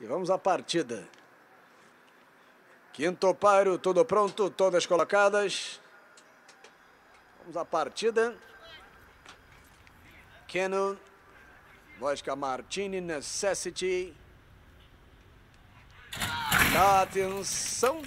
E vamos à partida. Quinto páreo, tudo pronto, todas colocadas. Vamos à partida. Cannon, Vosca Martini, Necessity. Atenção.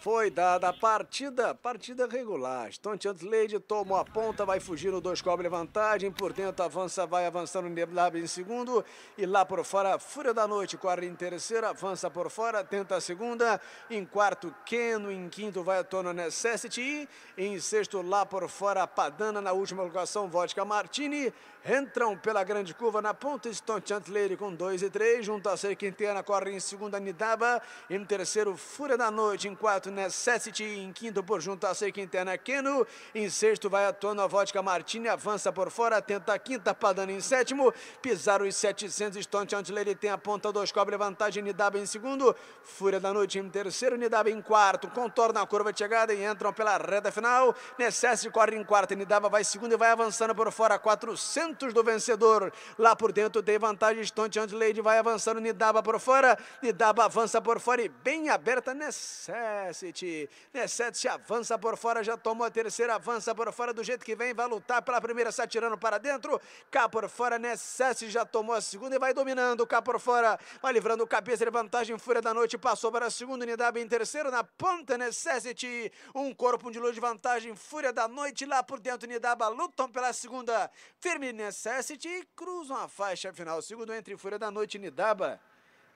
Foi dada a partida, partida regular. Stonte Lady tomou a ponta, vai fugir no dois cobre vantagem. Por dentro avança, vai avançando Neblab em segundo. E lá por fora, Fúria da Noite, corre em terceira, avança por fora, tenta a segunda. Em quarto, Keno. Em quinto, vai a Tono Necessity. Em sexto, lá por fora, Padana. Na última colocação, Vodka Martini. Entram pela grande curva na ponta, Stonte Lady com dois e três Junto a Sei Quintena, corre em segunda, Nidaba. Em terceiro, Fúria da Noite. Em quarto, Necessity. Em quinto, por junto, a Seca Interna Keno. Em sexto, vai a tona a Vodka Martini. Avança por fora, tenta a quinta, Padano em sétimo. Pizarro os 700, Stonte ele tem a ponta, dois cobre vantagem. Nidaba em segundo. Fúria da Noite em terceiro, Nidaba em quarto. Contorna a curva de chegada e entram pela reta final. Necessity corre em quarto, Nidaba vai segundo e vai avançando por fora, 400 do vencedor. Lá por dentro tem vantagem, Stonte Antileri vai avançando, Nidaba por fora. Nidaba avança por fora e bem aberta, Necessity cacete. Né, se avança por fora, já tomou a terceira, avança por fora do jeito que vem, vai lutar pela primeira, se atirando para dentro. Cá por fora, Nessete né, já tomou a segunda e vai dominando. Cá por fora, vai livrando o cabeça de vantagem, fúria da noite, passou para a segunda unidade, em terceiro, na ponta, Nessete. Né, um corpo, de luz de vantagem, fúria da noite, lá por dentro, Nidaba lutam pela segunda. Firme Necessity e cruzam a faixa final. Segundo entre Fúria da Noite, e Nidaba.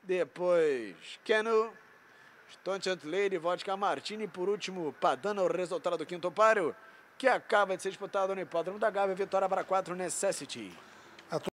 Depois, Keno. Stonchant Lady, Vodka Martini. Por último, Padana, o resultado do quinto páreo, que acaba de ser disputado no hipódromo da Gávea. Vitória para 4, Necessity.